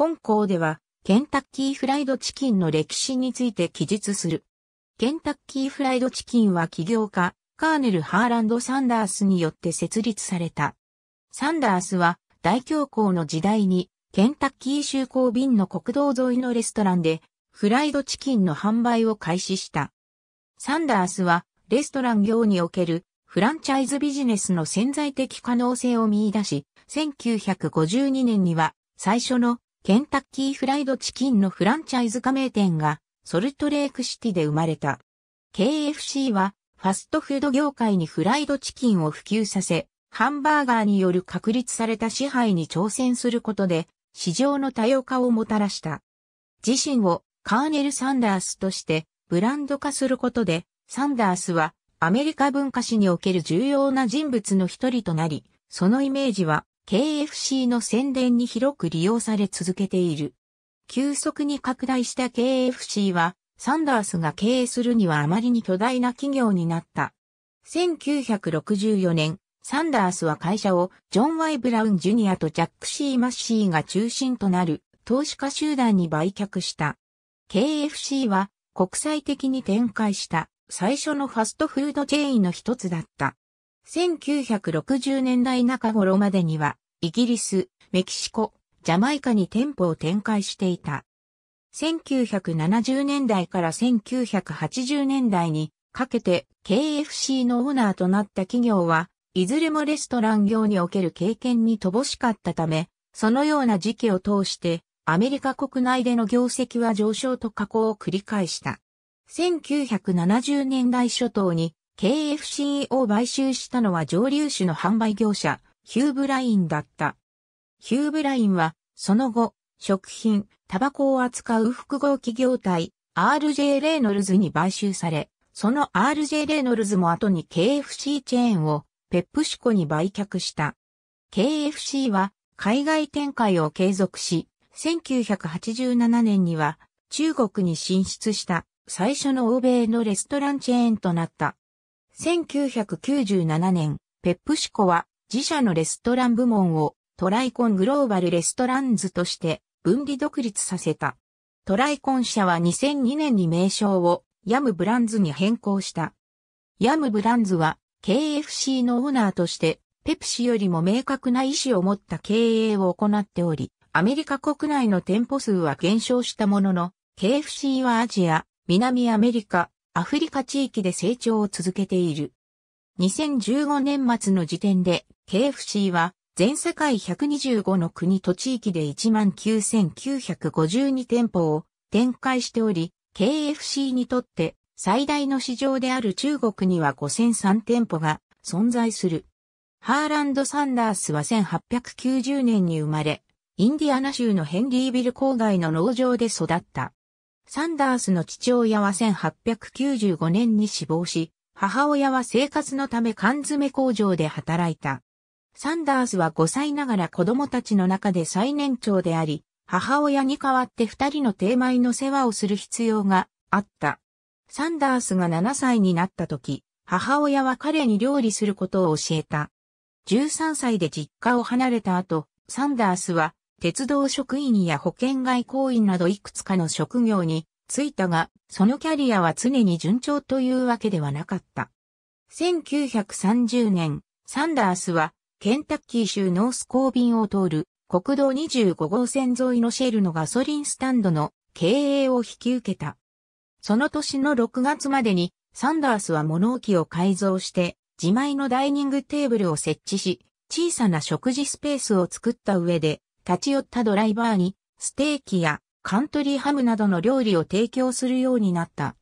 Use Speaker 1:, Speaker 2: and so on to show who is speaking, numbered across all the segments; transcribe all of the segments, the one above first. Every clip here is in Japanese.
Speaker 1: 本校では、ケンタッキーフライドチキンの歴史について記述する。ケンタッキーフライドチキンは起業家、カーネル・ハーランド・サンダースによって設立された。サンダースは、大恐慌の時代に、ケンタッキー就航便の国道沿いのレストランで、フライドチキンの販売を開始した。サンダースは、レストラン業におけるフランチャイズビジネスの潜在的可能性を見出し、1952年には最初のケンタッキーフライドチキンのフランチャイズ加盟店がソルトレークシティで生まれた。KFC はファストフード業界にフライドチキンを普及させ、ハンバーガーによる確立された支配に挑戦することで市場の多様化をもたらした。自身をカーネル・サンダースとしてブランド化することで、サンダースはアメリカ文化史における重要な人物の一人となり、そのイメージは KFC の宣伝に広く利用され続けている。急速に拡大した KFC は、サンダースが経営するにはあまりに巨大な企業になった。1964年、サンダースは会社をジョン・ワイ・ブラウン・ジュニアとジャック・シー・マッシーが中心となる投資家集団に売却した。KFC は国際的に展開した最初のファストフードチェーンの一つだった。1960年代中頃までにはイギリス、メキシコ、ジャマイカに店舗を展開していた。1970年代から1980年代にかけて KFC のオーナーとなった企業は、いずれもレストラン業における経験に乏しかったため、そのような時期を通してアメリカ国内での業績は上昇と下降を繰り返した。1970年代初頭に KFC を買収したのは上流種の販売業者、ヒューブラインだった。ヒューブラインは、その後、食品、タバコを扱う複合企業体、RJ レイノルズに買収され、その RJ レイノルズも後に KFC チェーンをペップシコに売却した。KFC は海外展開を継続し、1987年には中国に進出した最初の欧米のレストランチェーンとなった。1997年、ペップシコは自社のレストラン部門をトライコングローバルレストランズとして分離独立させた。トライコン社は2002年に名称をヤムブランズに変更した。ヤムブランズは KFC のオーナーとしてペプシよりも明確な意思を持った経営を行っており、アメリカ国内の店舗数は減少したものの、KFC はアジア、南アメリカ、アフリカ地域で成長を続けている。2015年末の時点で KFC は全世界125の国と地域で19,952店舗を展開しており、KFC にとって最大の市場である中国には5003店舗が存在する。ハーランド・サンダースは1890年に生まれ、インディアナ州のヘンリービル郊外の農場で育った。サンダースの父親は1895年に死亡し、母親は生活のため缶詰工場で働いた。サンダースは5歳ながら子供たちの中で最年長であり、母親に代わって二人の定米の世話をする必要があった。サンダースが7歳になった時、母親は彼に料理することを教えた。13歳で実家を離れた後、サンダースは鉄道職員や保険外交員などいくつかの職業についたが、そのキャリアは常に順調というわけではなかった。1930年、サンダースは、ケンタッキー州ノースコービンを通る国道25号線沿いのシェルのガソリンスタンドの経営を引き受けた。その年の6月までに、サンダースは物置を改造して、自前のダイニングテーブルを設置し、小さな食事スペースを作った上で、立ち寄ったドライバーに、ステーキやカントリーハムなどの料理を提供するようになった。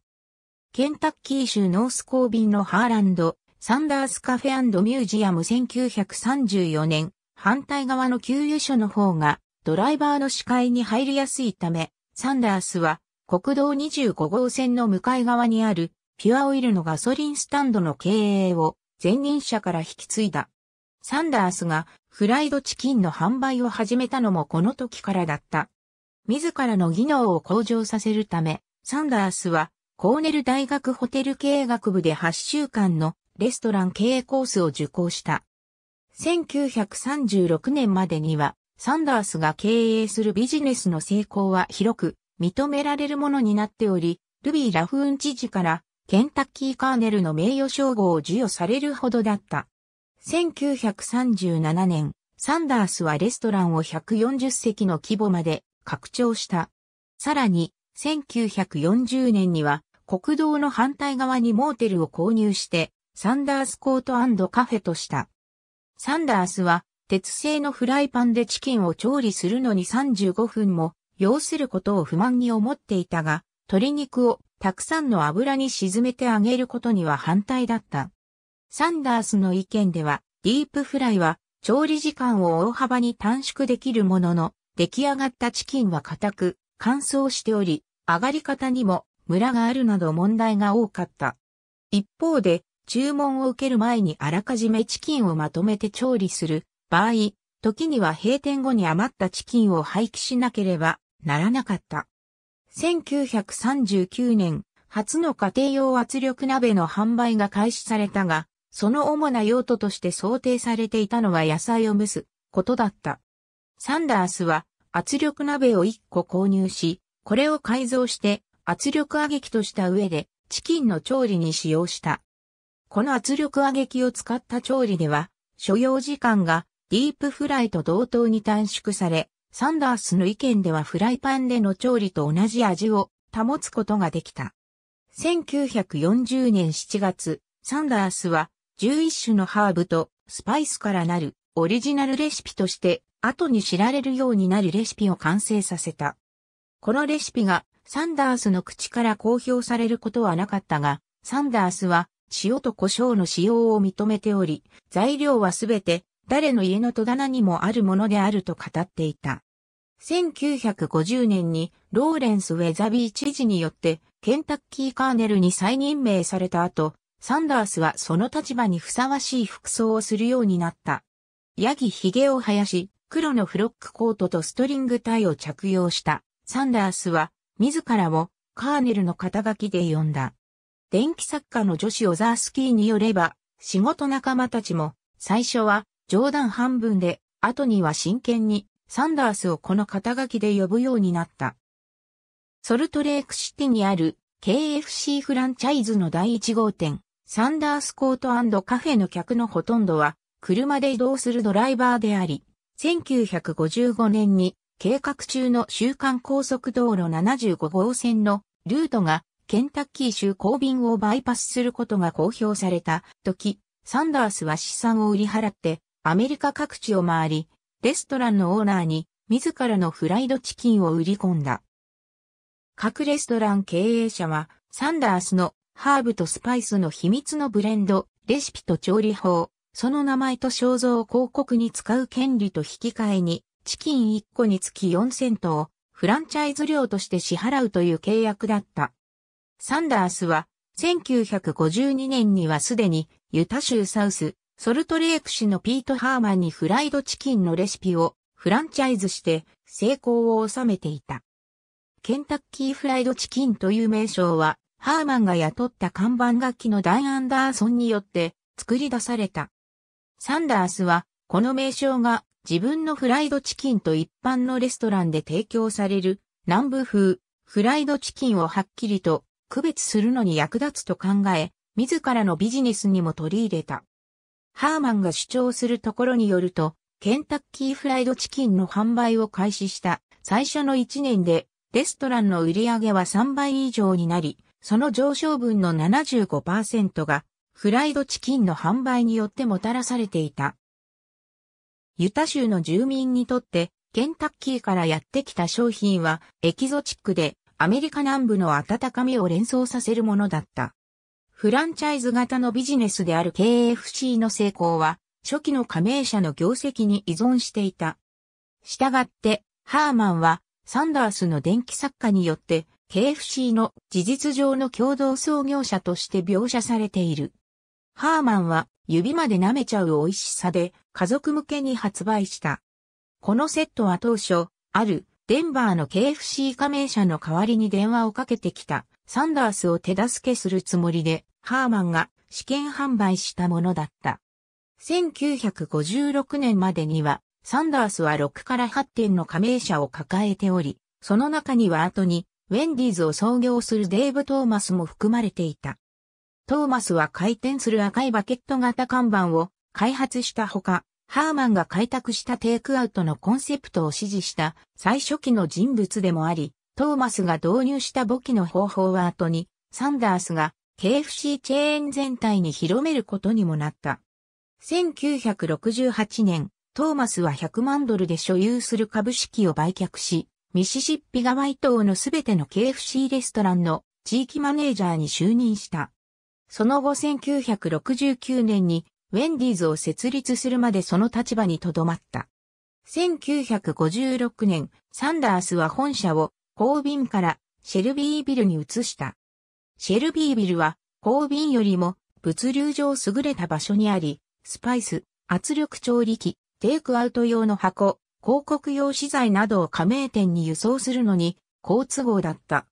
Speaker 1: ケンタッキー州ノースコービンのハーランド、サンダースカフェミュージアム1934年、反対側の給油所の方がドライバーの視界に入りやすいため、サンダースは国道25号線の向かい側にあるピュアオイルのガソリンスタンドの経営を前任者から引き継いだ。サンダースがフライドチキンの販売を始めたのもこの時からだった。自らの技能を向上させるため、サンダースはコーネル大学ホテル経営学部で8週間のレストラン経営コースを受講した。1936年までには、サンダースが経営するビジネスの成功は広く認められるものになっており、ルビー・ラフーン知事からケンタッキー・カーネルの名誉称号を授与されるほどだった。1937年、サンダースはレストランを140席の規模まで拡張した。さらに、1940年には国道の反対側にモーテルを購入して、サンダースコートカフェとした。サンダースは、鉄製のフライパンでチキンを調理するのに35分も要することを不満に思っていたが、鶏肉をたくさんの油に沈めてあげることには反対だった。サンダースの意見では、ディープフライは調理時間を大幅に短縮できるものの、出来上がったチキンは硬く、乾燥しており、上がり方にもムラがあるなど問題が多かった。一方で、注文を受ける前にあらかじめチキンをまとめて調理する場合、時には閉店後に余ったチキンを廃棄しなければならなかった。1939年、初の家庭用圧力鍋の販売が開始されたが、その主な用途として想定されていたのは野菜を蒸すことだった。サンダースは圧力鍋を1個購入し、これを改造して圧力揚げ機とした上でチキンの調理に使用した。この圧力揚げ機を使った調理では、所要時間がディープフライと同等に短縮され、サンダースの意見ではフライパンでの調理と同じ味を保つことができた。1940年7月、サンダースは11種のハーブとスパイスからなるオリジナルレシピとして後に知られるようになるレシピを完成させた。このレシピがサンダースの口から公表されることはなかったが、サンダースは塩と胡椒の使用を認めており、材料はすべて誰の家の戸棚にもあるものであると語っていた。1950年にローレンス・ウェザビー知事によってケンタッキーカーネルに再任命された後、サンダースはその立場にふさわしい服装をするようになった。ヤギヒゲを生やし、黒のフロックコートとストリングタイを着用したサンダースは自らをカーネルの肩書きで呼んだ。電気作家の女子オザースキーによれば、仕事仲間たちも最初は冗談半分で、後には真剣にサンダースをこの肩書きで呼ぶようになった。ソルトレークシティにある KFC フランチャイズの第1号店、サンダースコートカフェの客のほとんどは車で移動するドライバーであり、1955年に計画中の週間高速道路75号線のルートがケンタッキー州交便をバイパスすることが公表された時、サンダースは資産を売り払ってアメリカ各地を回り、レストランのオーナーに自らのフライドチキンを売り込んだ。各レストラン経営者はサンダースのハーブとスパイスの秘密のブレンド、レシピと調理法、その名前と肖像を広告に使う権利と引き換えに、チキン1個につき4セントをフランチャイズ料として支払うという契約だった。サンダースは、1952年にはすでに、ユタ州サウス、ソルトレーク市のピート・ハーマンにフライドチキンのレシピをフランチャイズして成功を収めていた。ケンタッキーフライドチキンという名称は、ハーマンが雇った看板楽器のダイアンダーソンによって作り出された。サンダースは、この名称が自分のフライドチキンと一般のレストランで提供される南部風フライドチキンをはっきりと区別するのに役立つと考え、自らのビジネスにも取り入れた。ハーマンが主張するところによると、ケンタッキーフライドチキンの販売を開始した最初の1年で、レストランの売り上げは3倍以上になり、その上昇分の75%がフライドチキンの販売によってもたらされていた。ユタ州の住民にとって、ケンタッキーからやってきた商品は、エキゾチックで、アメリカ南部の温かみを連想させるものだった。フランチャイズ型のビジネスである KFC の成功は、初期の加盟者の業績に依存していた。したがって、ハーマンは、サンダースの電気作家によって、KFC の事実上の共同創業者として描写されている。ハーマンは指まで舐めちゃう美味しさで家族向けに発売した。このセットは当初、あるデンバーの KFC 加盟者の代わりに電話をかけてきたサンダースを手助けするつもりでハーマンが試験販売したものだった。1956年までにはサンダースは6から8点の加盟者を抱えており、その中には後にウェンディーズを創業するデイブ・トーマスも含まれていた。トーマスは回転する赤いバケット型看板を開発したほか、ハーマンが開拓したテイクアウトのコンセプトを支持した最初期の人物でもあり、トーマスが導入した簿記の方法は後に、サンダースが KFC チェーン全体に広めることにもなった。1968年、トーマスは100万ドルで所有する株式を売却し、ミシシッピ川伊島のすべての KFC レストランの地域マネージャーに就任した。その後1969年にウェンディーズを設立するまでその立場にとどまった。1956年、サンダースは本社をコービンからシェルビービルに移した。シェルビービルはコービンよりも物流上優れた場所にあり、スパイス、圧力調理器、テイクアウト用の箱、広告用資材などを加盟店に輸送するのに好都合だった。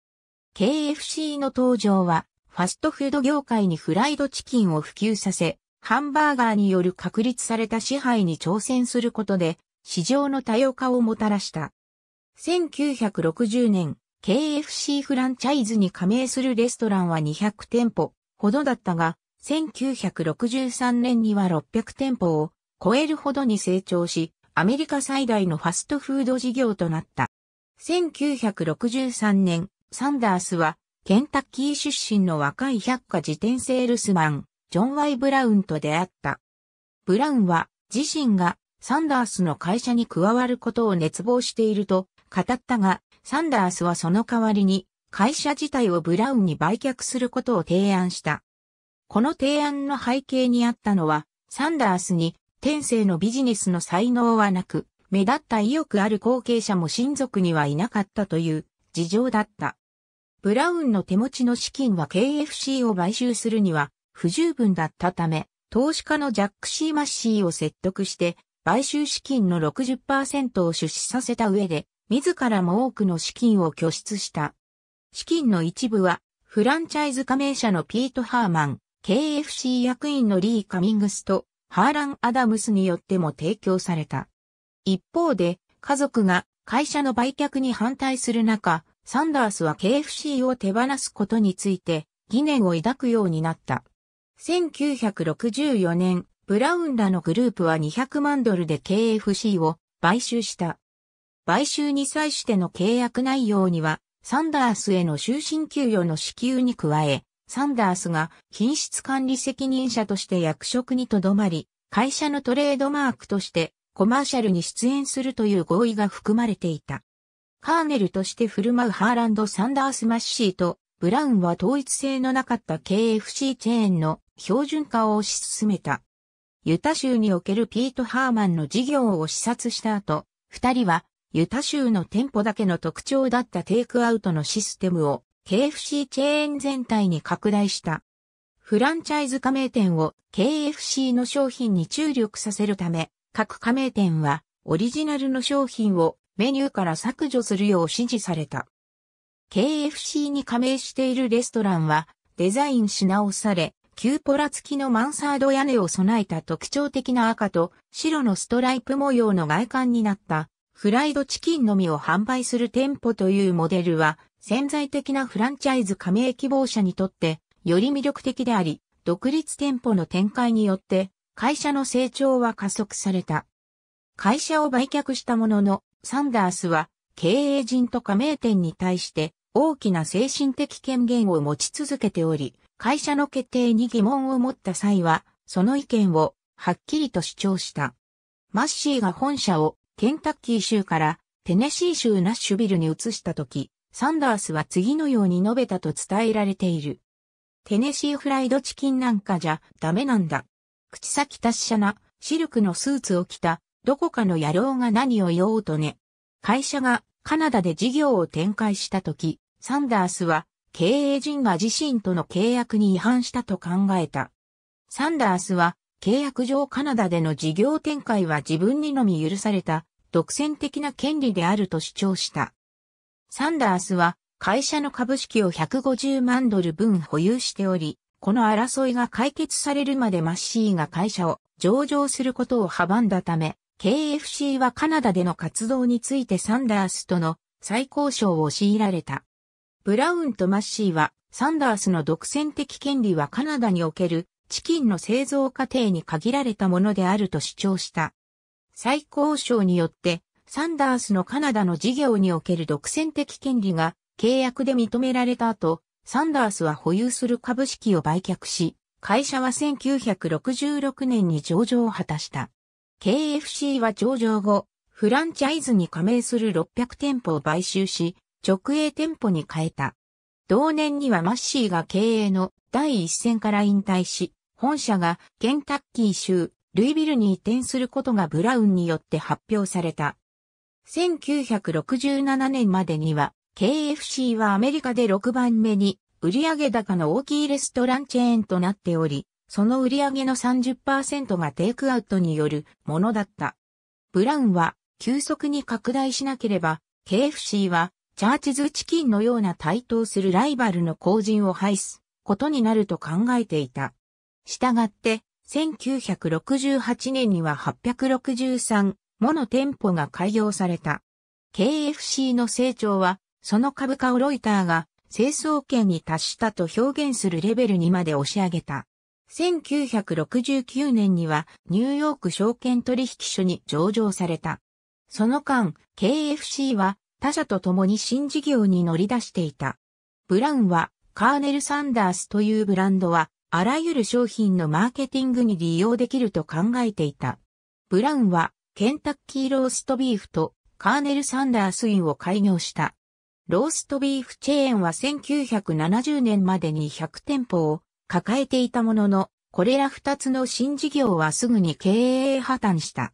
Speaker 1: KFC の登場はファストフード業界にフライドチキンを普及させ、ハンバーガーによる確立された支配に挑戦することで、市場の多様化をもたらした。1960年、KFC フランチャイズに加盟するレストランは200店舗ほどだったが、1963年には600店舗を超えるほどに成長し、アメリカ最大のファストフード事業となった。1963年、サンダースはケンタッキー出身の若い百科事典セールスマン、ジョン・ワイ・ブラウンと出会った。ブラウンは自身がサンダースの会社に加わることを熱望していると語ったが、サンダースはその代わりに会社自体をブラウンに売却することを提案した。この提案の背景にあったのは、サンダースに天性のビジネスの才能はなく、目立った意欲ある後継者も親族にはいなかったという事情だった。ブラウンの手持ちの資金は KFC を買収するには不十分だったため、投資家のジャック・シー・マッシーを説得して、買収資金の60%を出資させた上で、自らも多くの資金を拠出した。資金の一部は、フランチャイズ加盟者のピート・ハーマン、KFC 役員のリー・カミングスと、ハーラン・アダムスによっても提供された。一方で、家族が会社の売却に反対する中、サンダースは KFC を手放すことについて疑念を抱くようになった。1964年、ブラウンらのグループは200万ドルで KFC を買収した。買収に際しての契約内容には、サンダースへの終身給与の支給に加え、サンダースが品質管理責任者として役職にとどまり、会社のトレードマークとしてコマーシャルに出演するという合意が含まれていた。カーネルとして振る舞うハーランド・サンダース・マッシーと、ブラウンは統一性のなかった KFC チェーンの標準化を推し進めた。ユタ州におけるピート・ハーマンの事業を視察した後、二人はユタ州の店舗だけの特徴だったテイクアウトのシステムを KFC チェーン全体に拡大した。フランチャイズ加盟店を KFC の商品に注力させるため、各加盟店はオリジナルの商品をメニューから削除するよう指示された。KFC に加盟しているレストランはデザインし直され、キューポラ付きのマンサード屋根を備えた特徴的な赤と白のストライプ模様の外観になったフライドチキンのみを販売する店舗というモデルは潜在的なフランチャイズ加盟希望者にとってより魅力的であり、独立店舗の展開によって会社の成長は加速された。会社を売却したもののサンダースは経営陣と加盟店に対して大きな精神的権限を持ち続けており、会社の決定に疑問を持った際は、その意見をはっきりと主張した。マッシーが本社をケンタッキー州からテネシー州ナッシュビルに移した時、サンダースは次のように述べたと伝えられている。テネシーフライドチキンなんかじゃダメなんだ。口先達者なシルクのスーツを着たどこかの野郎が何を言おうとね。会社がカナダで事業を展開したとき、サンダースは経営陣が自身との契約に違反したと考えた。サンダースは契約上カナダでの事業展開は自分にのみ許された独占的な権利であると主張した。サンダースは会社の株式を150万ドル分保有しており、この争いが解決されるまでマッシーが会社を上場することを阻んだため、KFC はカナダでの活動についてサンダースとの再交渉を強いられた。ブラウンとマッシーは、サンダースの独占的権利はカナダにおけるチキンの製造過程に限られたものであると主張した。再交渉によって、サンダースのカナダの事業における独占的権利が契約で認められた後、サンダースは保有する株式を売却し、会社は1966年に上場を果たした。KFC は上場後、フランチャイズに加盟する600店舗を買収し、直営店舗に変えた。同年にはマッシーが経営の第一線から引退し、本社がケンタッキー州ルイビルに移転することがブラウンによって発表された。1967年までには KFC はアメリカで6番目に売上高の大きいレストランチェーンとなっており、その売り上げの30%がテイクアウトによるものだった。ブラウンは急速に拡大しなければ、KFC はチャーチズチキンのような対等するライバルの後陣を排すことになると考えていた。したがって、1968年には863もの店舗が開業された。KFC の成長は、その株価をロイターが成層圏に達したと表現するレベルにまで押し上げた。1969年にはニューヨーク証券取引所に上場された。その間、KFC は他社と共に新事業に乗り出していた。ブラウンはカーネル・サンダースというブランドはあらゆる商品のマーケティングに利用できると考えていた。ブラウンはケンタッキーローストビーフとカーネル・サンダースインを開業した。ローストビーフチェーンは1970年までに100店舗を抱えていたものの、これら二つの新事業はすぐに経営破綻した。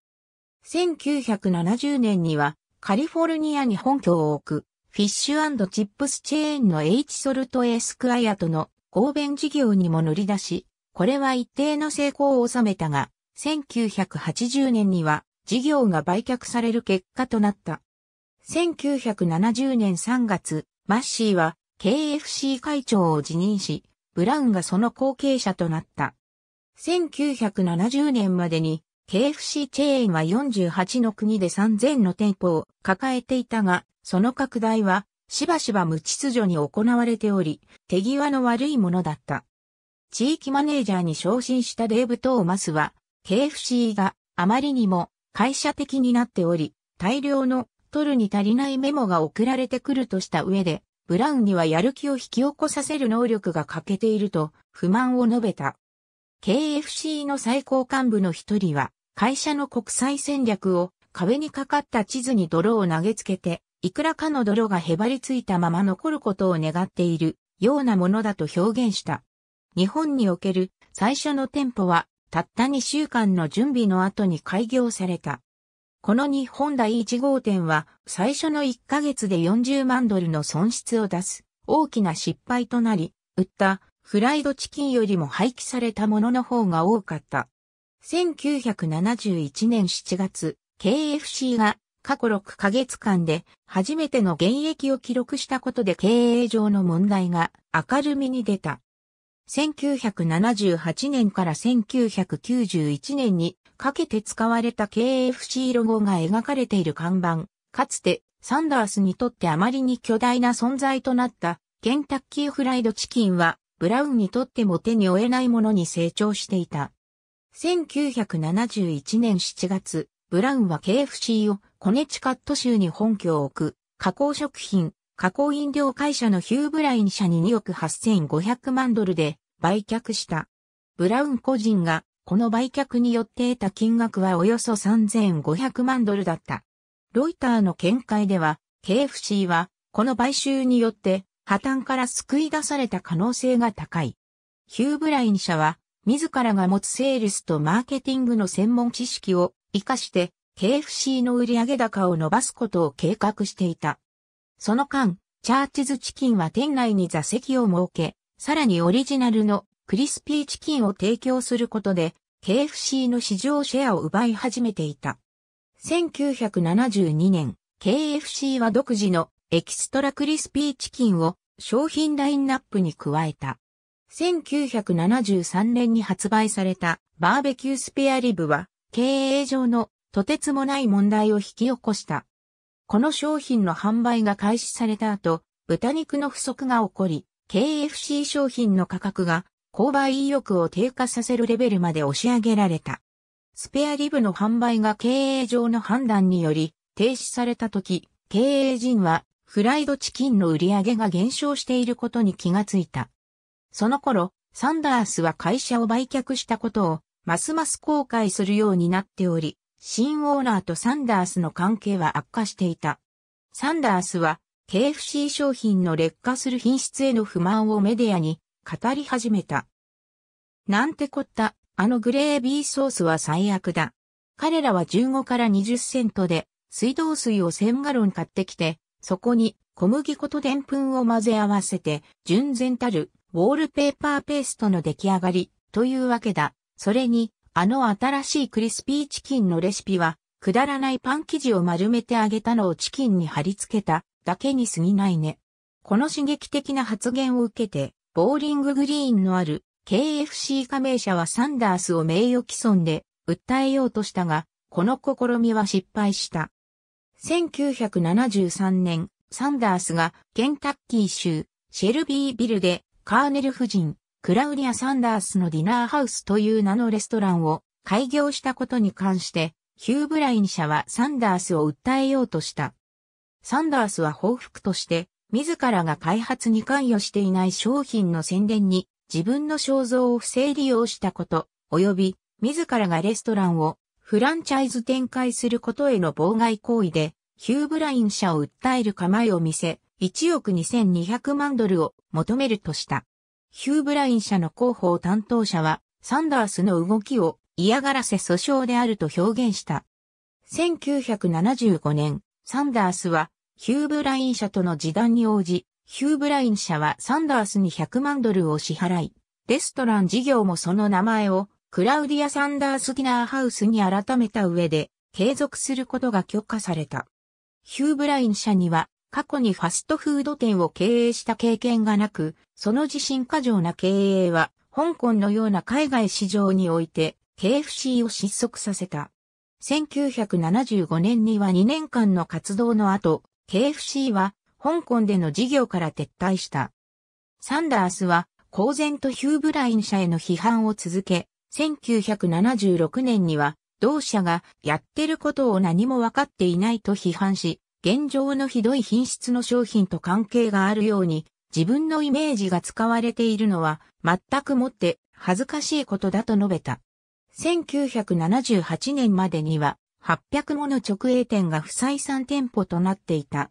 Speaker 1: 1970年にはカリフォルニアに本拠を置くフィッシュチップスチェーンの H ソルトエスクアイアとの合弁事業にも乗り出し、これは一定の成功を収めたが、1980年には事業が売却される結果となった。1970年3月、マッシーは KFC 会長を辞任し、ブラウンがその後継者となった。1970年までに KFC チェーンは48の国で3000の店舗を抱えていたが、その拡大はしばしば無秩序に行われており、手際の悪いものだった。地域マネージャーに昇進したデーブ・トーマスは、KFC があまりにも会社的になっており、大量の取るに足りないメモが送られてくるとした上で、ブラウンにはやる気を引き起こさせる能力が欠けていると不満を述べた。KFC の最高幹部の一人は、会社の国際戦略を壁にかかった地図に泥を投げつけて、いくらかの泥がへばりついたまま残ることを願っているようなものだと表現した。日本における最初の店舗は、たった2週間の準備の後に開業された。この日本第1号店は最初の1ヶ月で40万ドルの損失を出す大きな失敗となり、売ったフライドチキンよりも廃棄されたものの方が多かった。1971年7月、KFC が過去6ヶ月間で初めての現役を記録したことで経営上の問題が明るみに出た。1978年から1991年にかけて使われた KFC ロゴが描かれている看板、かつてサンダースにとってあまりに巨大な存在となったケンタッキーフライドチキンはブラウンにとっても手に負えないものに成長していた。1971年7月、ブラウンは KFC をコネチカット州に本拠を置く加工食品加工飲料会社のヒューブライン社に2億8500万ドルで売却した。ブラウン個人がこの売却によって得た金額はおよそ3500万ドルだった。ロイターの見解では KFC はこの買収によって破綻から救い出された可能性が高い。ヒューブライン社は自らが持つセールスとマーケティングの専門知識を活かして KFC の売上高を伸ばすことを計画していた。その間、チャーチズチキンは店内に座席を設け、さらにオリジナルのクリスピーチキンを提供することで、KFC の市場シェアを奪い始めていた。1972年、KFC は独自のエキストラクリスピーチキンを商品ラインナップに加えた。1973年に発売されたバーベキュースペアリブは経営上のとてつもない問題を引き起こした。この商品の販売が開始された後、豚肉の不足が起こり、KFC 商品の価格が購買意欲を低下させるレベルまで押し上げられた。スペアリブの販売が経営上の判断により停止された時、経営陣はフライドチキンの売り上げが減少していることに気がついた。その頃、サンダースは会社を売却したことをますます後悔するようになっており、新オーナーとサンダースの関係は悪化していた。サンダースは KFC 商品の劣化する品質への不満をメディアに語り始めた。なんてこった、あのグレービーソースは最悪だ。彼らは15から20セントで水道水を1000ガロン買ってきて、そこに小麦粉とでんぷんを混ぜ合わせて、純然たるウォールペーパーペーストの出来上がりというわけだ。それにあの新しいクリスピーチキンのレシピは、くだらないパン生地を丸めて揚げたのをチキンに貼り付けただけに過ぎないね。この刺激的な発言を受けて、ボーリンググリーンのある KFC 加盟者はサンダースを名誉毀損で訴えようとしたが、この試みは失敗した。1973年、サンダースがケンタッキー州シェルビービルでカーネル夫人クラウディア・サンダースのディナーハウスという名のレストランを開業したことに関して、ヒュー・ブライン社はサンダースを訴えようとした。サンダースは報復として、自らが開発に関与していない商品の宣伝に自分の肖像を不正利用したこと、及び自らがレストランをフランチャイズ展開することへの妨害行為で、ヒュー・ブライン社を訴える構えを見せ、1億2200万ドルを求めるとした。ヒューブライン社の広報担当者は、サンダースの動きを嫌がらせ訴訟であると表現した。1975年、サンダースは、ヒューブライン社との示談に応じ、ヒューブライン社はサンダースに100万ドルを支払い、レストラン事業もその名前を、クラウディア・サンダース・ディナーハウスに改めた上で、継続することが許可された。ヒューブライン社には、過去にファストフード店を経営した経験がなく、その自信過剰な経営は、香港のような海外市場において、KFC を失速させた。1975年には2年間の活動の後、KFC は香港での事業から撤退した。サンダースは公然とヒューブライン社への批判を続け、1976年には同社がやってることを何もわかっていないと批判し、現状のひどい品質の商品と関係があるように、自分のイメージが使われているのは、全くもって恥ずかしいことだと述べた。1978年までには、800もの直営店が不採算店舗となっていた。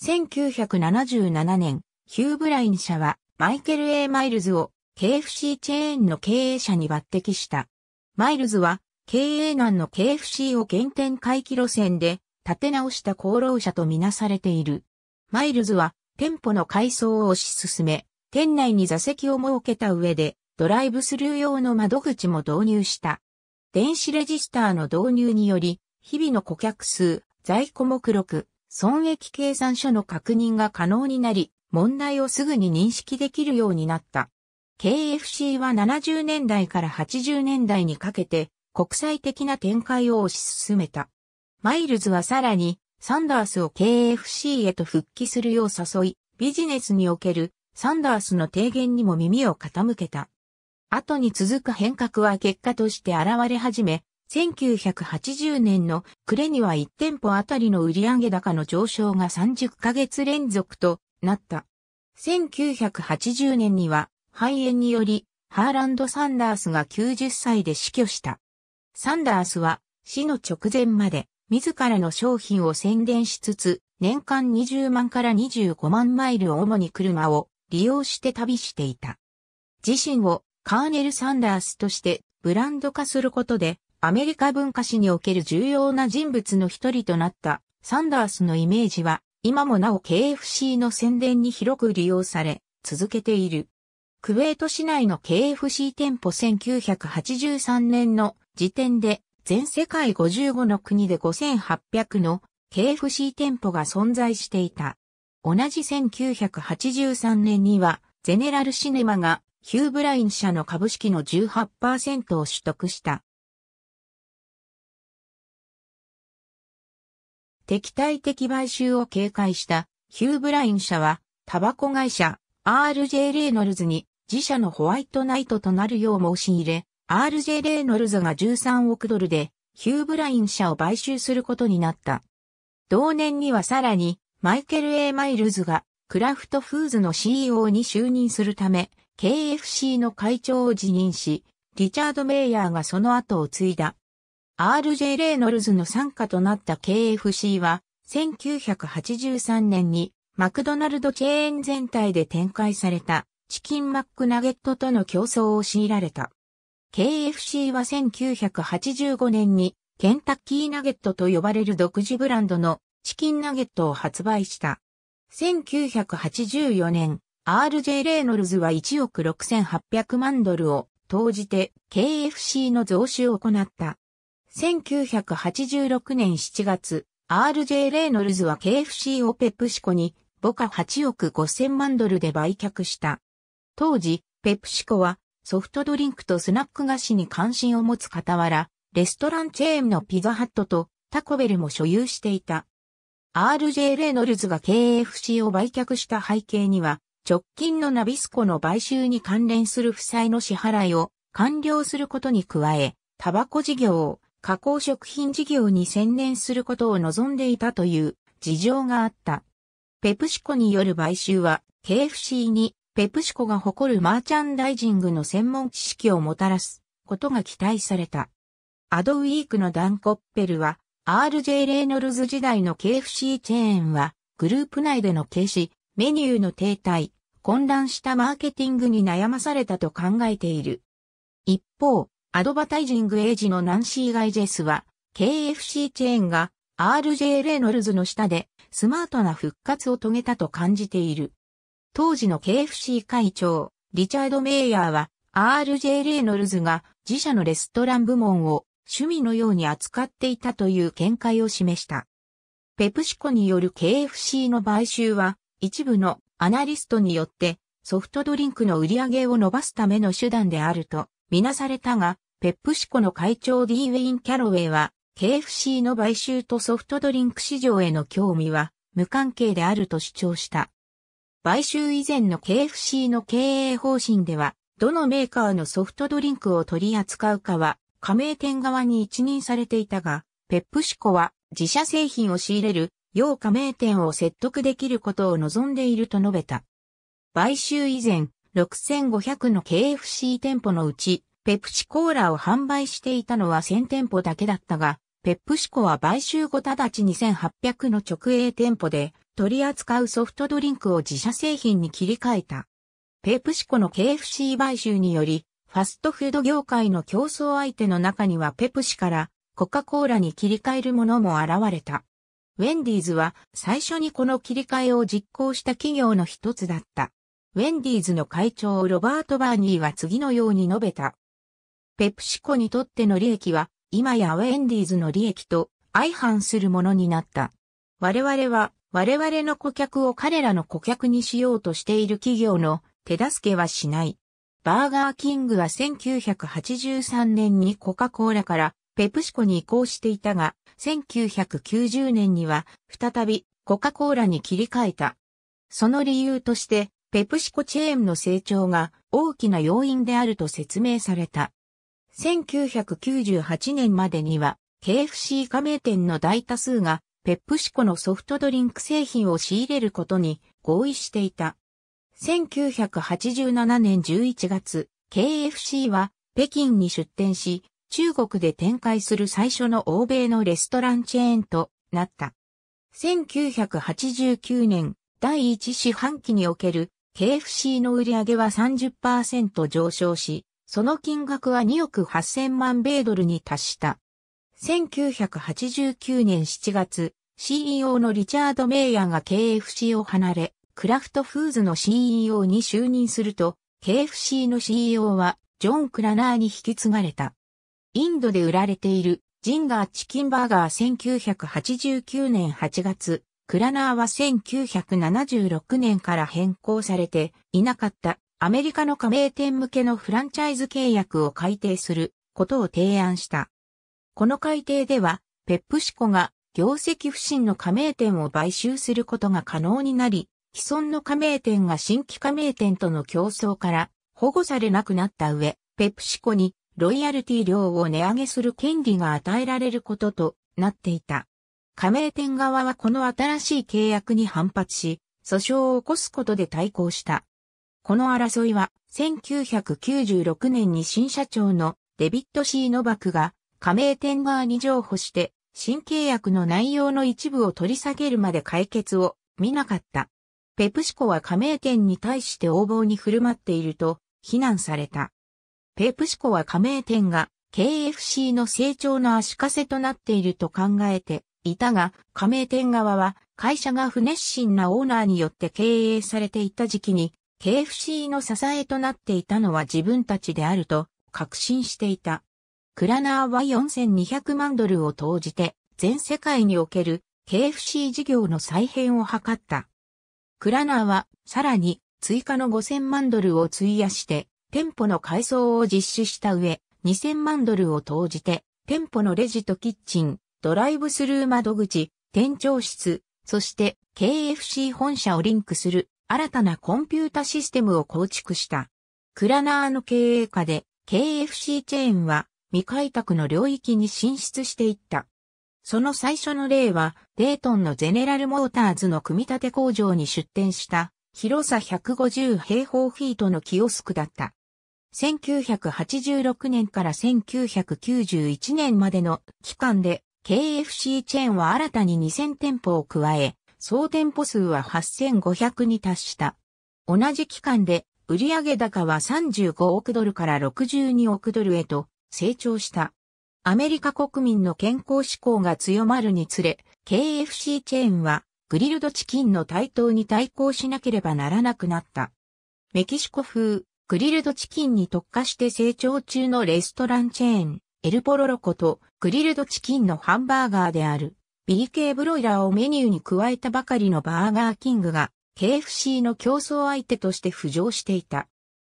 Speaker 1: 1977年、ヒューブライン社は、マイケル・ A・ マイルズを KFC チェーンの経営者に抜擢した。マイルズは、経営難の KFC を原点回帰路線で建て直した功労者とみなされている。マイルズは店舗の改装を推し進め、店内に座席を設けた上でドライブスルー用の窓口も導入した。電子レジスターの導入により、日々の顧客数、在庫目録、損益計算書の確認が可能になり、問題をすぐに認識できるようになった。KFC は70年代から80年代にかけて国際的な展開を推し進めた。マイルズはさらに、サンダースを KFC へと復帰するよう誘い、ビジネスにおけるサンダースの提言にも耳を傾けた。後に続く変革は結果として現れ始め、1980年の暮れには1店舗あたりの売上高の上昇が30ヶ月連続となった。1980年には肺炎によりハーランド・サンダースが90歳で死去した。サンダースは死の直前まで自らの商品を宣伝しつつ、年間20万から25万マイルを主に車を利用して旅していた。自身をカーネル・サンダースとしてブランド化することで、アメリカ文化史における重要な人物の一人となったサンダースのイメージは、今もなお KFC の宣伝に広く利用され、続けている。クウェート市内の KFC 店舗1983年の時点で全世界55の国で5800の KFC 店舗が存在していた。同じ1983年には、ゼネラルシネマがヒューブライン社の株式の18%を取得した。敵対的買収を警戒したヒューブライン社は、タバコ会社 RJ レイノルズに自社のホワイトナイトとなるよう申し入れ、RJ レイノルズが13億ドルでヒューブライン社を買収することになった。同年にはさらにマイケル・ A・ マイルズがクラフトフーズの CEO に就任するため KFC の会長を辞任し、リチャード・メイヤーがその後を継いだ。RJ レイノルズの参加となった KFC は1983年にマクドナルドチェーン全体で展開されたチキンマックナゲットとの競争を強いられた。KFC は1985年にケンタッキーナゲットと呼ばれる独自ブランドのチキンナゲットを発売した。1984年、RJ レイノルズは1億6800万ドルを投じて KFC の増収を行った。1986年7月、RJ レイノルズは KFC をペプシコに母価8億5000万ドルで売却した。当時、ペプシコはソフトドリンクとスナック菓子に関心を持つ傍ら、レストランチェーンのピザハットとタコベルも所有していた。RJ レノルズが KFC を売却した背景には、直近のナビスコの買収に関連する負債の支払いを完了することに加え、タバコ事業を加工食品事業に専念することを望んでいたという事情があった。ペプシコによる買収は KFC にペプシコが誇るマーチャンダイジングの専門知識をもたらすことが期待された。アドウィークのダン・コッペルは、RJ レイノルズ時代の KFC チェーンは、グループ内での消し、メニューの停滞、混乱したマーケティングに悩まされたと考えている。一方、アドバタイジングエイジのナンシー・ガイジェスは、KFC チェーンが RJ レイノルズの下でスマートな復活を遂げたと感じている。当時の KFC 会長、リチャード・メイヤーは、RJ レイノルズが自社のレストラン部門を趣味のように扱っていたという見解を示した。ペプシコによる KFC の買収は一部のアナリストによってソフトドリンクの売り上げを伸ばすための手段であるとみなされたが、ペプシコの会長 D・ ウェイン・キャロウェイは KFC の買収とソフトドリンク市場への興味は無関係であると主張した。買収以前の KFC の経営方針では、どのメーカーのソフトドリンクを取り扱うかは、加盟店側に一任されていたが、ペップシコは自社製品を仕入れる、要加盟店を説得できることを望んでいると述べた。買収以前、6500の KFC 店舗のうち、ペプシコーラを販売していたのは1000店舗だけだったが、ペップシコは買収後直ちに8 0 0の直営店舗で取り扱うソフトドリンクを自社製品に切り替えた。ペップシコの KFC 買収により、ファストフード業界の競争相手の中にはペプシからコカ・コーラに切り替えるものも現れた。ウェンディーズは最初にこの切り替えを実行した企業の一つだった。ウェンディーズの会長ロバート・バーニーは次のように述べた。ペプシコにとっての利益は今やウェンディーズの利益と相反するものになった。我々は我々の顧客を彼らの顧客にしようとしている企業の手助けはしない。バーガーキングは1983年にコカ・コーラからペプシコに移行していたが、1990年には再びコカ・コーラに切り替えた。その理由として、ペプシコチェーンの成長が大きな要因であると説明された。1998年までには KFC 加盟店の大多数がペップシコのソフトドリンク製品を仕入れることに合意していた。1987年11月、KFC は北京に出店し、中国で展開する最初の欧米のレストランチェーンとなった。1989年第1四半期における KFC の売り上げは30%上昇し、その金額は2億8000万米ドルに達した。1989年7月、CEO のリチャード・メイヤーが KFC を離れ、クラフトフーズの CEO に就任すると、KFC の CEO はジョン・クラナーに引き継がれた。インドで売られているジンガーチキンバーガー1989年8月、クラナーは1976年から変更されていなかったアメリカの加盟店向けのフランチャイズ契約を改定することを提案した。この改定では、ペップシコが業績不振の加盟店を買収することが可能になり、既存の加盟店が新規加盟店との競争から保護されなくなった上、ペプシコにロイヤルティ料を値上げする権利が与えられることとなっていた。加盟店側はこの新しい契約に反発し、訴訟を起こすことで対抗した。この争いは、1996年に新社長のデビット・シー・ノバクが、加盟店側に譲歩して、新契約の内容の一部を取り下げるまで解決を見なかった。ペプシコは加盟店に対して横暴に振る舞っていると非難された。ペプシコは加盟店が KFC の成長の足かせとなっていると考えていたが、加盟店側は会社が不熱心なオーナーによって経営されていた時期に KFC の支えとなっていたのは自分たちであると確信していた。クラナーは4200万ドルを投じて全世界における KFC 事業の再編を図った。クラナーはさらに追加の5000万ドルを費やして店舗の改装を実施した上2000万ドルを投じて店舗のレジとキッチン、ドライブスルー窓口、店長室、そして KFC 本社をリンクする新たなコンピュータシステムを構築した。クラナーの経営下で KFC チェーンは未開拓の領域に進出していった。その最初の例は、デートンのゼネラルモーターズの組み立て工場に出展した、広さ150平方フィートのキオスクだった。1986年から1991年までの期間で、KFC チェーンは新たに2000店舗を加え、総店舗数は8500に達した。同じ期間で売上高は35億ドルから62億ドルへと成長した。アメリカ国民の健康志向が強まるにつれ、KFC チェーンはグリルドチキンの台頭に対抗しなければならなくなった。メキシコ風、グリルドチキンに特化して成長中のレストランチェーン、エルポロロコとグリルドチキンのハンバーガーである。ビリ系ブロイラーをメニューに加えたばかりのバーガーキングが KFC の競争相手として浮上していた。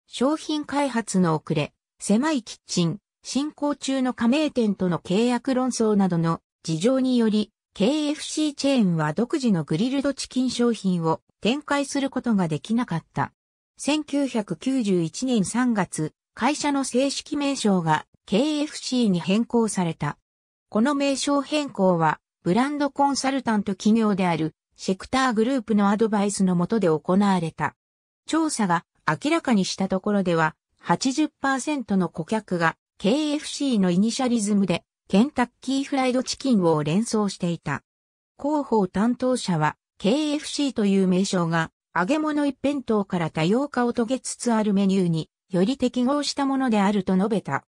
Speaker 1: 商品開発の遅れ、狭いキッチン、進行中の加盟店との契約論争などの事情により、KFC チェーンは独自のグリルドチキン商品を展開することができなかった。1991年3月、会社の正式名称が KFC に変更された。この名称変更はブランドコンサルタント企業であるシェクターグループのアドバイスのもとで行われた。調査が明らかにしたところでは80%の顧客が KFC のイニシャリズムでケンタッキーフライドチキンを連想していた。広報担当者は KFC という名称が揚げ物一辺倒から多様化を遂げつつあるメニューにより適合したものであると述べた。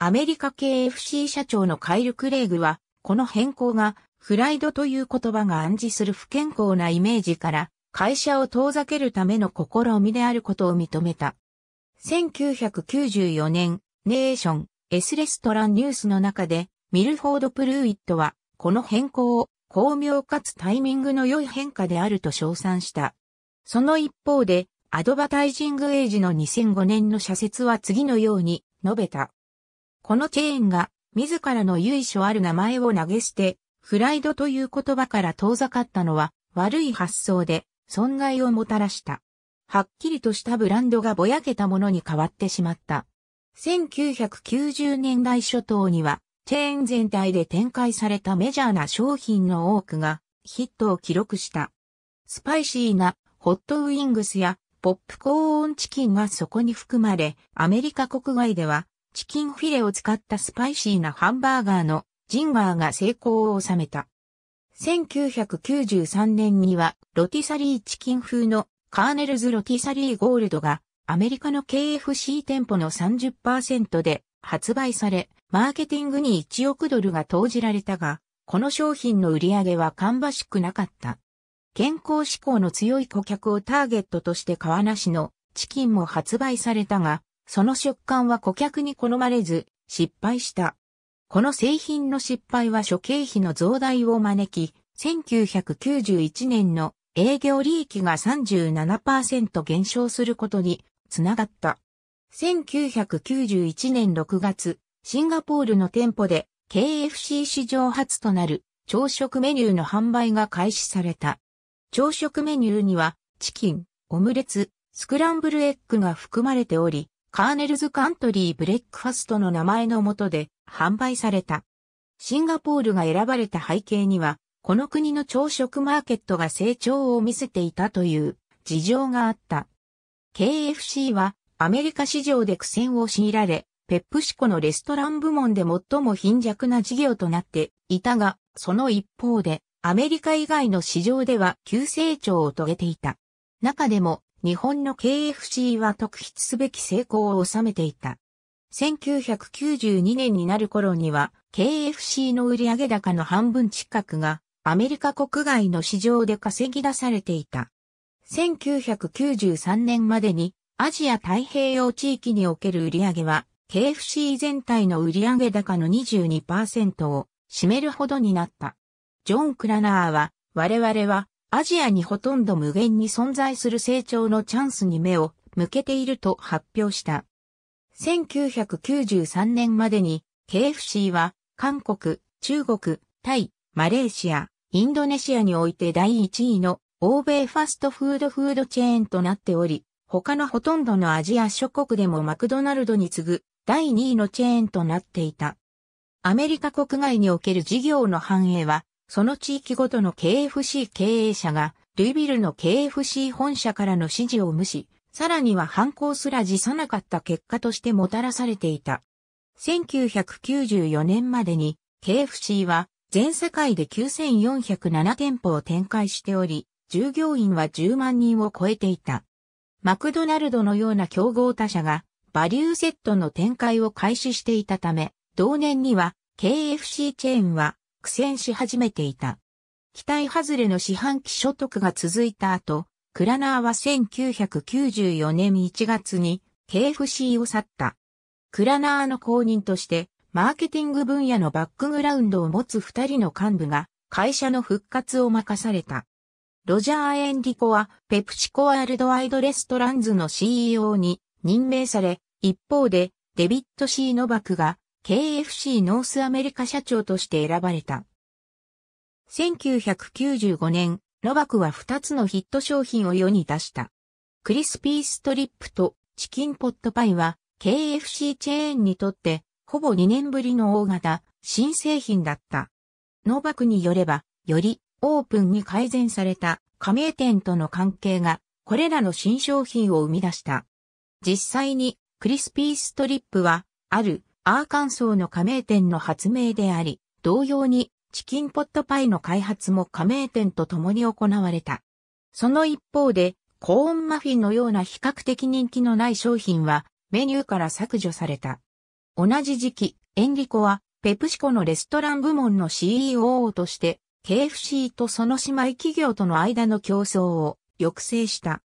Speaker 1: アメリカ KFC 社長のカイル・クレイグはこの変更がフライドという言葉が暗示する不健康なイメージから、会社を遠ざけるための試みであることを認めた。1994年、ネーション、S レストランニュースの中で、ミルフォード・プルーイットは、この変更を、巧妙かつタイミングの良い変化であると称賛した。その一方で、アドバタイジングエイジの2005年の社説は次のように述べた。このチェーンが自らの由緒ある名前を投げ捨て、フライドという言葉から遠ざかったのは悪い発想で損害をもたらした。はっきりとしたブランドがぼやけたものに変わってしまった。1990年代初頭には、チェーン全体で展開されたメジャーな商品の多くがヒットを記録した。スパイシーなホットウィングスやポップコーンチキンがそこに含まれ、アメリカ国外ではチキンフィレを使ったスパイシーなハンバーガーのジンガーが成功を収めた。1993年にはロティサリーチキン風のカーネルズロティサリーゴールドがアメリカの KFC 店舗の30%で発売され、マーケティングに1億ドルが投じられたが、この商品の売り上げは芳しくなかった。健康志向の強い顧客をターゲットとして川梨のチキンも発売されたが、その食感は顧客に好まれず失敗した。この製品の失敗は諸経費の増大を招き、1991年の営業利益が37%減少することにつながった。1991年6月、シンガポールの店舗で KFC 史上初となる朝食メニューの販売が開始された。朝食メニューにはチキン、オムレツ、スクランブルエッグが含まれており、カーネルズカントリーブレックファストの名前のもとで販売された。シンガポールが選ばれた背景には、この国の朝食マーケットが成長を見せていたという事情があった。KFC はアメリカ市場で苦戦を強いられ、ペップシコのレストラン部門で最も貧弱な事業となっていたが、その一方でアメリカ以外の市場では急成長を遂げていた。中でも日本の KFC は特筆すべき成功を収めていた。1992年になる頃には KFC の売上高の半分近くがアメリカ国外の市場で稼ぎ出されていた。1993年までにアジア太平洋地域における売上は KFC 全体の売上高の22%を占めるほどになった。ジョン・クラナーは我々はアジアにほとんど無限に存在する成長のチャンスに目を向けていると発表した。1993年までに KFC は韓国、中国、タイ、マレーシア、インドネシアにおいて第1位の欧米ファストフードフードチェーンとなっており、他のほとんどのアジア諸国でもマクドナルドに次ぐ第2位のチェーンとなっていた。アメリカ国外における事業の繁栄はその地域ごとの KFC 経営者が、ルイビルの KFC 本社からの指示を無視、さらには犯行すら辞さなかった結果としてもたらされていた。1994年までに KFC は全世界で9407店舗を展開しており、従業員は10万人を超えていた。マクドナルドのような競合他社がバリューセットの展開を開始していたため、同年には KFC チェーンは苦戦し始めていた。期待外れの四半期所得が続いた後、クラナーは1994年1月に KFC を去った。クラナーの後任として、マーケティング分野のバックグラウンドを持つ二人の幹部が会社の復活を任された。ロジャー・エンリコはペプチコワールドワイドレストランズの CEO に任命され、一方でデビット・シー・ノバクが KFC ノースアメリカ社長として選ばれた。1995年、ノバクは2つのヒット商品を世に出した。クリスピーストリップとチキンポットパイは KFC チェーンにとってほぼ2年ぶりの大型新製品だった。ノバクによれば、よりオープンに改善された加盟店との関係がこれらの新商品を生み出した。実際にクリスピーストリップはあるアーカンソーの加盟店の発明であり、同様にチキンポットパイの開発も加盟店と共に行われた。その一方で、コーンマフィンのような比較的人気のない商品はメニューから削除された。同じ時期、エンリコはペプシコのレストラン部門の CEO として KFC とその姉妹企業との間の競争を抑制した。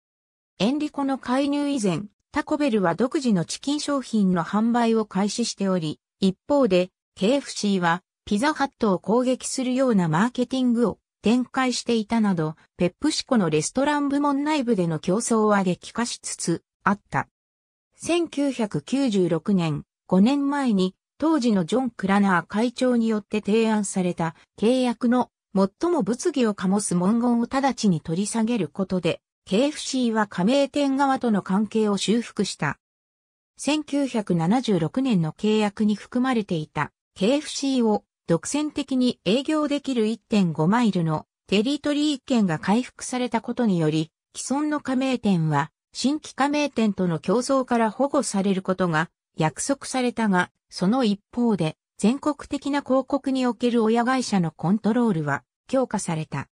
Speaker 1: エンリコの介入以前、タコベルは独自のチキン商品の販売を開始しており、一方で KFC はピザハットを攻撃するようなマーケティングを展開していたなど、ペップシコのレストラン部門内部での競争は激化しつつあった。1996年、5年前に当時のジョン・クラナー会長によって提案された契約の最も物議を醸す文言を直ちに取り下げることで KFC は加盟店側との関係を修復した。1976年の契約に含まれていた KFC を独占的に営業できる1.5マイルのテリトリー権が回復されたことにより、既存の加盟店は新規加盟店との競争から保護されることが約束されたが、その一方で全国的な広告における親会社のコントロールは強化された。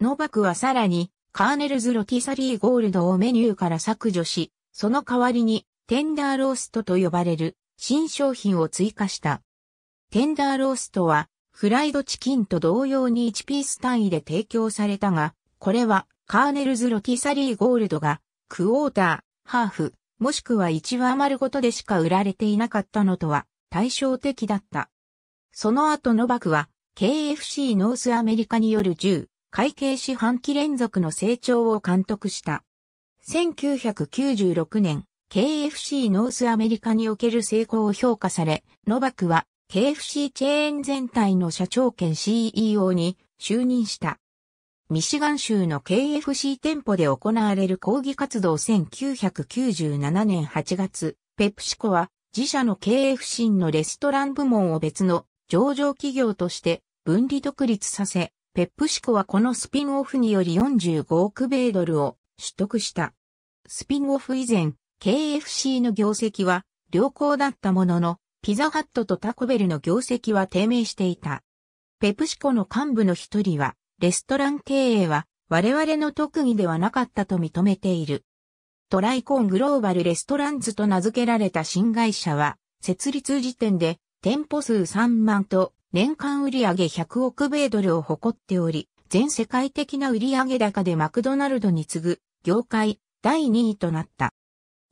Speaker 1: ノバクはさらにカーネルズロティサリーゴールドをメニューから削除し、その代わりにテンダーローストと呼ばれる新商品を追加した。テンダーローストはフライドチキンと同様に1ピース単位で提供されたが、これはカーネルズロティサリーゴールドがクォーター、ハーフ、もしくは1話丸ごとでしか売られていなかったのとは対照的だった。その後のバクは KFC ノースアメリカによる10会計四半期連続の成長を監督した。1996年、KFC ノースアメリカにおける成功を評価され、ノバクは KFC チェーン全体の社長兼 CEO に就任した。ミシガン州の KFC 店舗で行われる抗議活動1997年8月、ペプシコは自社の KFC のレストラン部門を別の上場企業として分離独立させ、ペップシコはこのスピンオフにより45億米ドルを取得した。スピンオフ以前、KFC の業績は良好だったものの、ピザハットとタコベルの業績は低迷していた。ペプシコの幹部の一人は、レストラン経営は我々の特技ではなかったと認めている。トライコングローバルレストランズと名付けられた新会社は、設立時点で店舗数3万と年間売上100億米ドルを誇っており、全世界的な売上高でマクドナルドに次ぐ、業界第2位となった。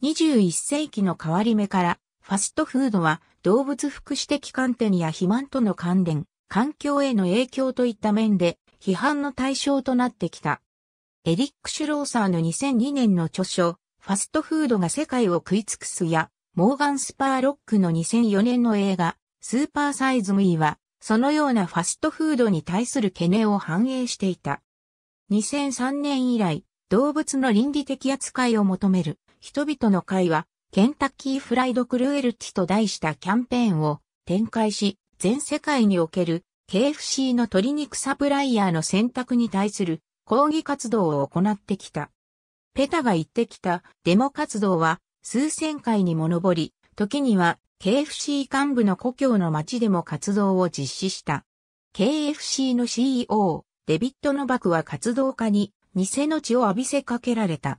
Speaker 1: 21世紀の変わり目から、ファストフードは動物福祉的観点や肥満との関連、環境への影響といった面で批判の対象となってきた。エリック・シュローサーの2002年の著書、ファストフードが世界を食い尽くすや、モーガン・スパーロックの2004年の映画、スーパーサイズ・ムイは、そのようなファストフードに対する懸念を反映していた。2003年以来、動物の倫理的扱いを求める人々の会は、ケンタッキーフライドクルエルティと題したキャンペーンを展開し、全世界における KFC の鶏肉サプライヤーの選択に対する抗議活動を行ってきた。ペタが言ってきたデモ活動は数千回にも上り、時には KFC 幹部の故郷の町でも活動を実施した。KFC の CEO、デビッド・ノバクは活動家に偽の血を浴びせかけられた。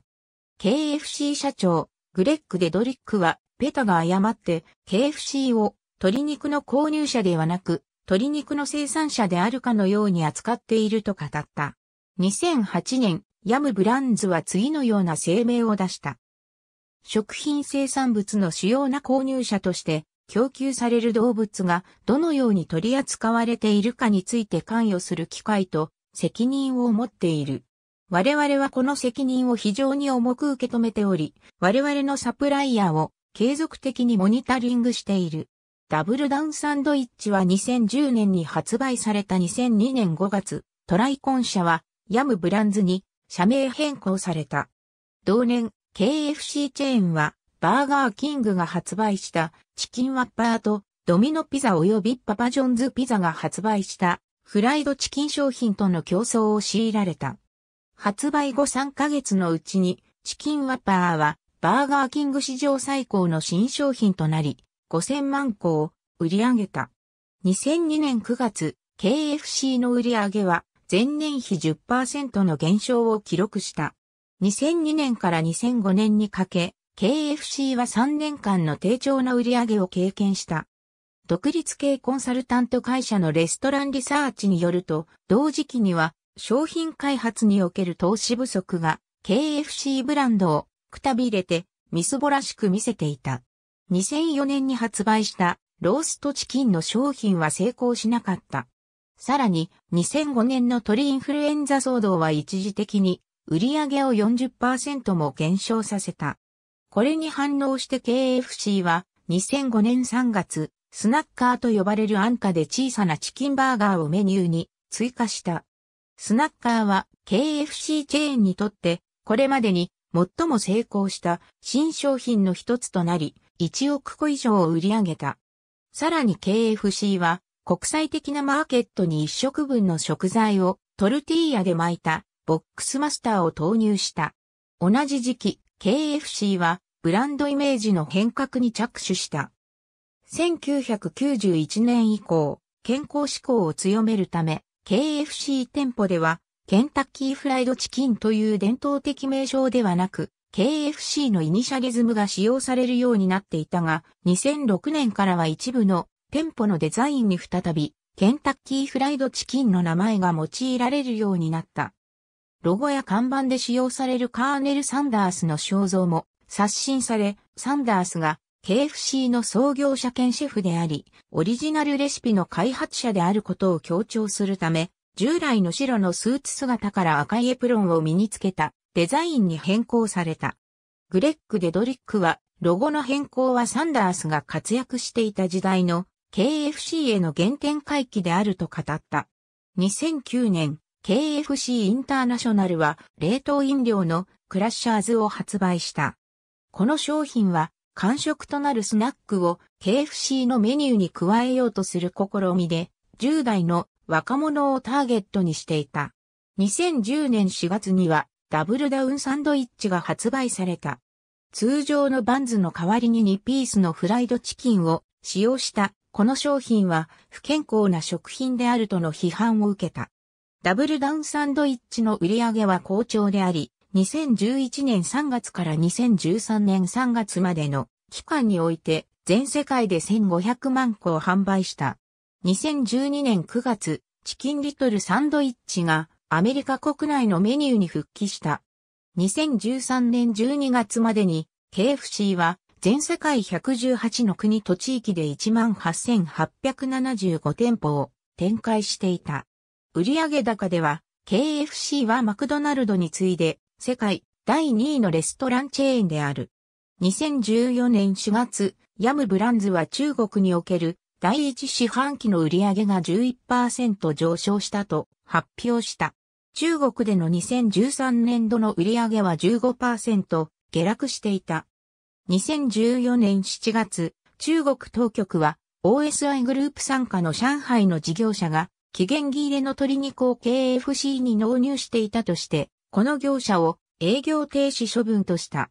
Speaker 1: KFC 社長、グレッグ・デドリックは、ペタが誤って KFC を鶏肉の購入者ではなく、鶏肉の生産者であるかのように扱っていると語った。2008年、ヤム・ブランズは次のような声明を出した。食品生産物の主要な購入者として供給される動物がどのように取り扱われているかについて関与する機会と責任を持っている。我々はこの責任を非常に重く受け止めており、我々のサプライヤーを継続的にモニタリングしている。ダブルダウンサンドイッチは2010年に発売された2002年5月、トライコン社はヤムブランズに社名変更された。同年、KFC チェーンは、バーガーキングが発売したチキンワッパーとドミノピザ及びパパジョンズピザが発売したフライドチキン商品との競争を強いられた。発売後3ヶ月のうちにチキンワッパーはバーガーキング史上最高の新商品となり5000万個を売り上げた。2002年9月 KFC の売り上げは前年比10%の減少を記録した。2002年から2005年にかけ、KFC は3年間の低調な売り上げを経験した。独立系コンサルタント会社のレストランリサーチによると、同時期には商品開発における投資不足が KFC ブランドをくたびれてみすぼらしく見せていた。2004年に発売したローストチキンの商品は成功しなかった。さらに2005年の鳥インフルエンザ騒動は一時的に売上を40%も減少させた。これに反応して KFC は2005年3月、スナッカーと呼ばれる安価で小さなチキンバーガーをメニューに追加した。スナッカーは KFC チェーンにとってこれまでに最も成功した新商品の一つとなり1億個以上を売り上げた。さらに KFC は国際的なマーケットに一食分の食材をトルティーヤで巻いたボックスマスターを投入した。同じ時期、KFC はブランドイメージの変革に着手した。1991年以降、健康志向を強めるため、KFC 店舗では、ケンタッキーフライドチキンという伝統的名称ではなく、KFC のイニシャリズムが使用されるようになっていたが、2006年からは一部の店舗のデザインに再び、ケンタッキーフライドチキンの名前が用いられるようになった。ロゴや看板で使用されるカーネル・サンダースの肖像も刷新され、サンダースが KFC の創業者兼シェフであり、オリジナルレシピの開発者であることを強調するため、従来の白のスーツ姿から赤いエプロンを身につけたデザインに変更された。グレッグ・デドリックは、ロゴの変更はサンダースが活躍していた時代の KFC への原点回帰であると語った。2009年、KFC インターナショナルは冷凍飲料のクラッシャーズを発売した。この商品は完食となるスナックを KFC のメニューに加えようとする試みで10代の若者をターゲットにしていた。2010年4月にはダブルダウンサンドイッチが発売された。通常のバンズの代わりに2ピースのフライドチキンを使用したこの商品は不健康な食品であるとの批判を受けた。ダブルダウンサンドイッチの売り上げは好調であり、2011年3月から2013年3月までの期間において全世界で1500万個を販売した。2012年9月、チキンリトルサンドイッチがアメリカ国内のメニューに復帰した。2013年12月までに KFC は全世界118の国と地域で18,875店舗を展開していた。売上高では、KFC はマクドナルドに次いで、世界第2位のレストランチェーンである。2014年4月、ヤムブランズは中国における第一四半期の売上が11%上昇したと発表した。中国での2013年度の売上は15%下落していた。2014年7月、中国当局は OSI グループ参加の上海の事業者が期限切れの鶏肉を KFC に納入していたとして、この業者を営業停止処分とした。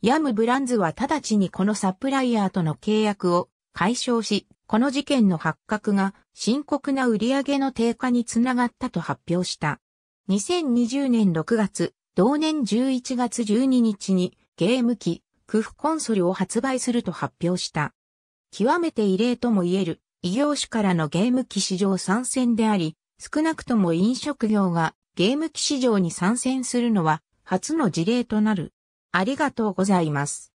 Speaker 1: ヤムブランズは直ちにこのサプライヤーとの契約を解消し、この事件の発覚が深刻な売上の低下につながったと発表した。2020年6月、同年11月12日にゲーム機、クフコンソルを発売すると発表した。極めて異例とも言える異業種からのゲーム機市場参戦であり、少なくとも飲食業がゲーム機市場に参戦するのは初の事例となる。ありがとうございます。